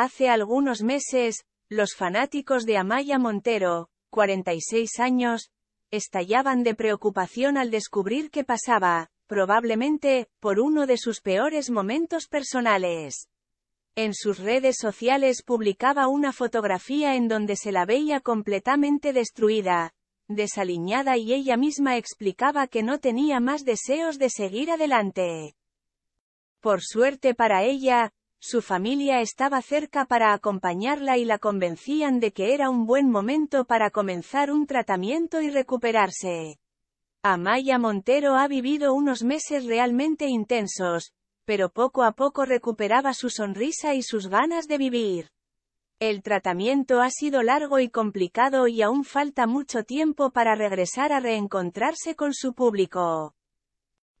Hace algunos meses, los fanáticos de Amaya Montero, 46 años, estallaban de preocupación al descubrir que pasaba, probablemente, por uno de sus peores momentos personales. En sus redes sociales publicaba una fotografía en donde se la veía completamente destruida, desaliñada y ella misma explicaba que no tenía más deseos de seguir adelante. Por suerte para ella, su familia estaba cerca para acompañarla y la convencían de que era un buen momento para comenzar un tratamiento y recuperarse. Amaya Montero ha vivido unos meses realmente intensos, pero poco a poco recuperaba su sonrisa y sus ganas de vivir. El tratamiento ha sido largo y complicado y aún falta mucho tiempo para regresar a reencontrarse con su público.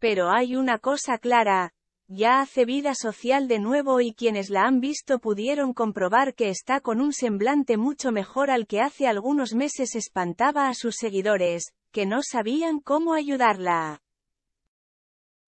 Pero hay una cosa clara, ya hace vida social de nuevo y quienes la han visto pudieron comprobar que está con un semblante mucho mejor al que hace algunos meses espantaba a sus seguidores, que no sabían cómo ayudarla.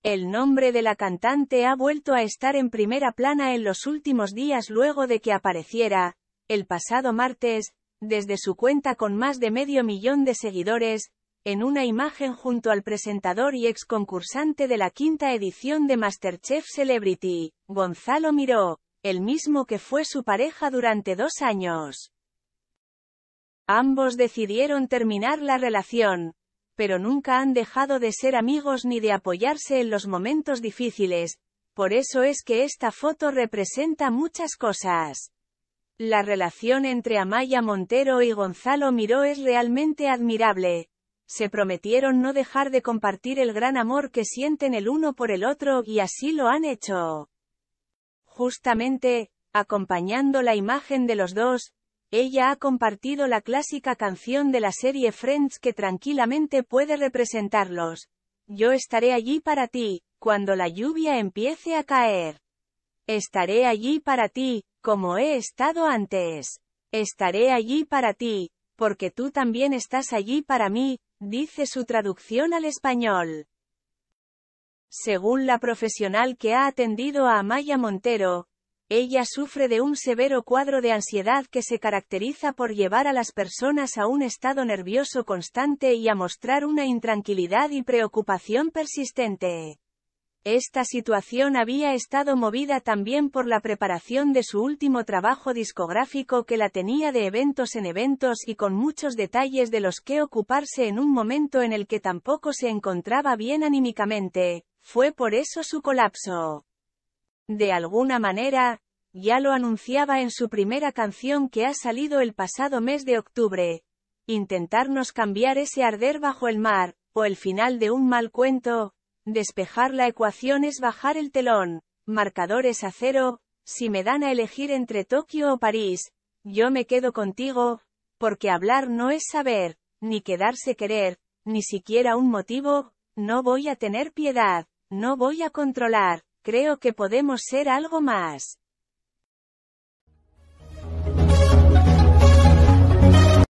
El nombre de la cantante ha vuelto a estar en primera plana en los últimos días luego de que apareciera, el pasado martes, desde su cuenta con más de medio millón de seguidores, en una imagen junto al presentador y ex concursante de la quinta edición de Masterchef Celebrity, Gonzalo Miró, el mismo que fue su pareja durante dos años. Ambos decidieron terminar la relación, pero nunca han dejado de ser amigos ni de apoyarse en los momentos difíciles, por eso es que esta foto representa muchas cosas. La relación entre Amaya Montero y Gonzalo Miró es realmente admirable, se prometieron no dejar de compartir el gran amor que sienten el uno por el otro y así lo han hecho. Justamente, acompañando la imagen de los dos, ella ha compartido la clásica canción de la serie Friends que tranquilamente puede representarlos. Yo estaré allí para ti, cuando la lluvia empiece a caer. Estaré allí para ti, como he estado antes. Estaré allí para ti, porque tú también estás allí para mí, dice su traducción al español. Según la profesional que ha atendido a Amaya Montero, ella sufre de un severo cuadro de ansiedad que se caracteriza por llevar a las personas a un estado nervioso constante y a mostrar una intranquilidad y preocupación persistente. Esta situación había estado movida también por la preparación de su último trabajo discográfico que la tenía de eventos en eventos y con muchos detalles de los que ocuparse en un momento en el que tampoco se encontraba bien anímicamente, fue por eso su colapso. De alguna manera, ya lo anunciaba en su primera canción que ha salido el pasado mes de octubre, intentarnos cambiar ese arder bajo el mar, o el final de un mal cuento, Despejar la ecuación es bajar el telón. Marcadores a cero. Si me dan a elegir entre Tokio o París, yo me quedo contigo, porque hablar no es saber, ni quedarse querer, ni siquiera un motivo, no voy a tener piedad, no voy a controlar, creo que podemos ser algo más.